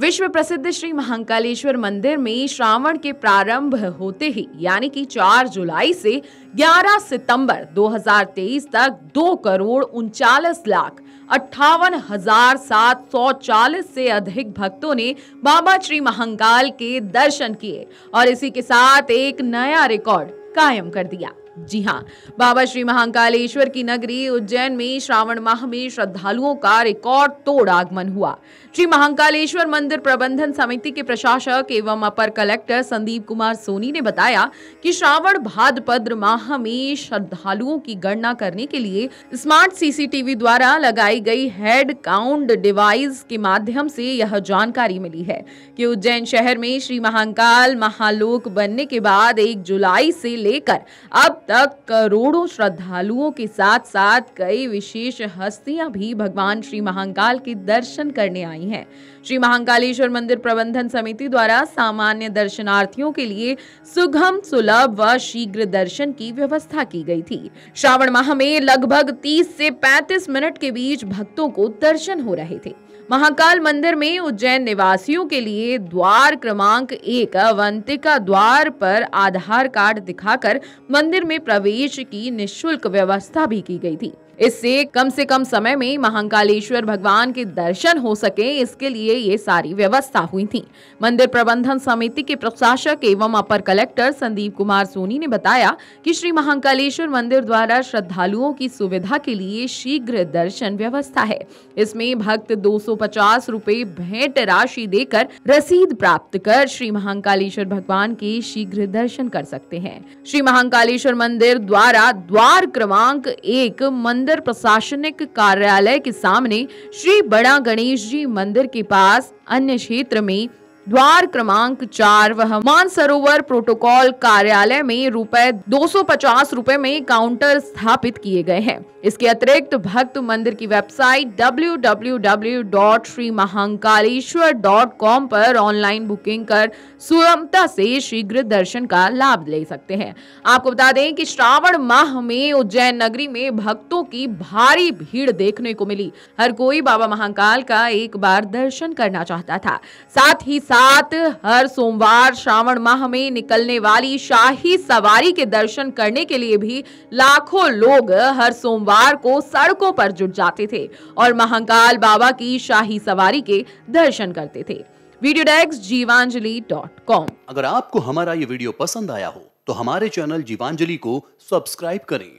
विश्व प्रसिद्ध श्री महाकालेश्वर मंदिर में श्रावण के प्रारंभ होते ही यानी कि 4 जुलाई से 11 सितंबर 2023 तक 2 करोड़ उनचालीस लाख अट्ठावन हजार सात सौ चालीस से अधिक भक्तों ने बाबा श्री महाकाल के दर्शन किए और इसी के साथ एक नया रिकॉर्ड कायम कर दिया जी हाँ बाबा श्री महाकालेश्वर की नगरी उज्जैन में श्रावण माह में श्रद्धालुओं का रिकॉर्ड तोड़ आगमन हुआ श्री महाकालेश्वर मंदिर प्रबंधन समिति के प्रशासक एवं अपर कलेक्टर संदीप कुमार सोनी ने बताया कि श्रावण भाद्रपद माह में श्रद्धालुओं की गणना करने के लिए स्मार्ट सीसीटीवी द्वारा लगाई गई हेड काउंट डिवाइस के माध्यम से यह जानकारी मिली है कि उज्जैन शहर में श्री महाकाल महालोक बनने के बाद एक जुलाई से लेकर अब तक करोड़ों श्रद्धालुओं के साथ साथ कई विशेष हस्तियां भी भगवान श्री महाकाल के दर्शन करने आई हैं श्री महाकालेश्वर मंदिर प्रबंधन समिति द्वारा सामान्य दर्शनार्थियों के लिए सुगम सुलभ व शीघ्र दर्शन की व्यवस्था की गई थी श्रावण माह में लगभग तीस से पैंतीस मिनट के बीच भक्तों को दर्शन हो रहे थे महाकाल मंदिर में उज्जैन निवासियों के लिए द्वार क्रमांक एक अवंतिका द्वार पर आधार कार्ड दिखाकर मंदिर में में प्रवेश की निःशुल्क व्यवस्था भी की गई थी इससे कम से कम समय में महाकालेश्वर भगवान के दर्शन हो सके इसके लिए ये सारी व्यवस्था हुई थी मंदिर प्रबंधन समिति के प्रशासक एवं अपर कलेक्टर संदीप कुमार सोनी ने बताया कि श्री महाकालेश्वर मंदिर द्वारा श्रद्धालुओं की सुविधा के लिए शीघ्र दर्शन व्यवस्था है इसमें भक्त दो सौ भेंट राशि देकर रसीद प्राप्त कर श्री महाकालेश्वर भगवान के शीघ्र दर्शन कर सकते हैं श्री महाकालेश्वर मंदिर द्वारा द्वार क्रमांक एक मंदिर मंदिर प्रशासनिक कार्यालय के सामने श्री बड़ा गणेश जी मंदिर के पास अन्य क्षेत्र में द्वार क्रमांक चार वह मानसरोवर प्रोटोकॉल कार्यालय में रुपए दो सौ में काउंटर स्थापित किए गए हैं इसके अतिरिक्त भक्त मंदिर की वेबसाइट www.श्रीमहंकालेश्वर.com पर ऑनलाइन बुकिंग कर सुगमता से शीघ्र दर्शन का लाभ ले सकते हैं आपको बता दें कि श्रावण माह में उज्जैन नगरी में भक्तों की भारी भीड़ देखने को मिली हर कोई बाबा महाकाल का एक बार दर्शन करना चाहता था साथ ही साथ साथ हर सोमवार श्रावण माह में निकलने वाली शाही सवारी के दर्शन करने के लिए भी लाखों लोग हर सोमवार को सड़कों पर जुट जाते थे और महाकाल बाबा की शाही सवारी के दर्शन करते थे वीडियो डेक्स जीवांजलि डॉट कॉम अगर आपको हमारा ये वीडियो पसंद आया हो तो हमारे चैनल जीवांजलि को सब्सक्राइब करें